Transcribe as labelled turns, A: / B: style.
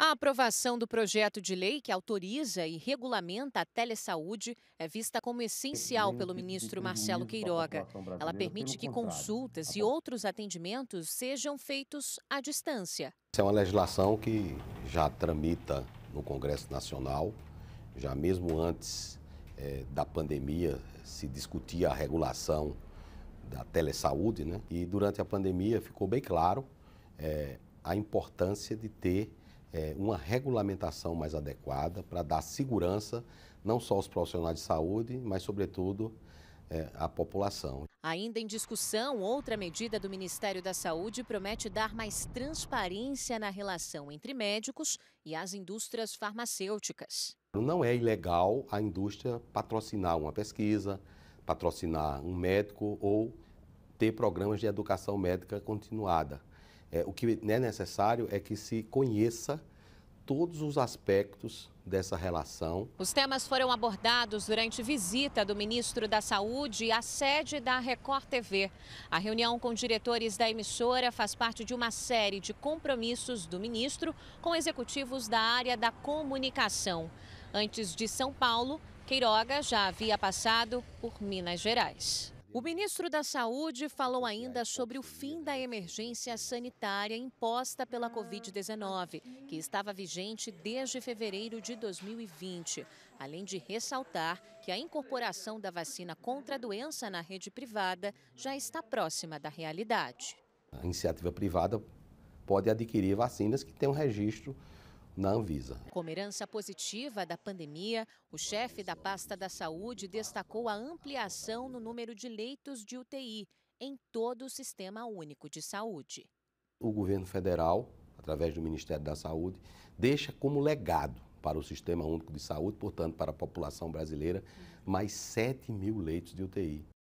A: A aprovação do projeto de lei que autoriza e regulamenta a telesaúde é vista como essencial pelo ministro Marcelo Queiroga. Ela permite que consultas e outros atendimentos sejam feitos à distância.
B: Essa é uma legislação que já tramita no Congresso Nacional, já mesmo antes é, da pandemia se discutia a regulação da telesaúde, né? E durante a pandemia ficou bem claro é, a importância de ter é, uma regulamentação mais adequada para dar segurança não só aos profissionais de saúde, mas, sobretudo, é, à população.
A: Ainda em discussão, outra medida do Ministério da Saúde promete dar mais transparência na relação entre médicos e as indústrias farmacêuticas.
B: Não é ilegal a indústria patrocinar uma pesquisa, patrocinar um médico ou ter programas de educação médica continuada. É, o que é necessário é que se conheça todos os aspectos dessa relação.
A: Os temas foram abordados durante visita do ministro da Saúde à sede da Record TV. A reunião com diretores da emissora faz parte de uma série de compromissos do ministro com executivos da área da comunicação. Antes de São Paulo, Queiroga já havia passado por Minas Gerais. O ministro da Saúde falou é, ainda então, sobre o fim da emergência sanitária imposta pela Covid-19, que estava vigente desde fevereiro de 2020, além de ressaltar que a incorporação da vacina contra a doença na rede privada já está próxima da realidade.
B: A iniciativa privada pode adquirir vacinas que têm um registro na Anvisa.
A: Como herança positiva da pandemia, o chefe da pasta da saúde destacou a ampliação no número de leitos de UTI em todo o Sistema Único de Saúde.
B: O governo federal, através do Ministério da Saúde, deixa como legado para o Sistema Único de Saúde, portanto, para a população brasileira, uhum. mais 7 mil leitos de UTI.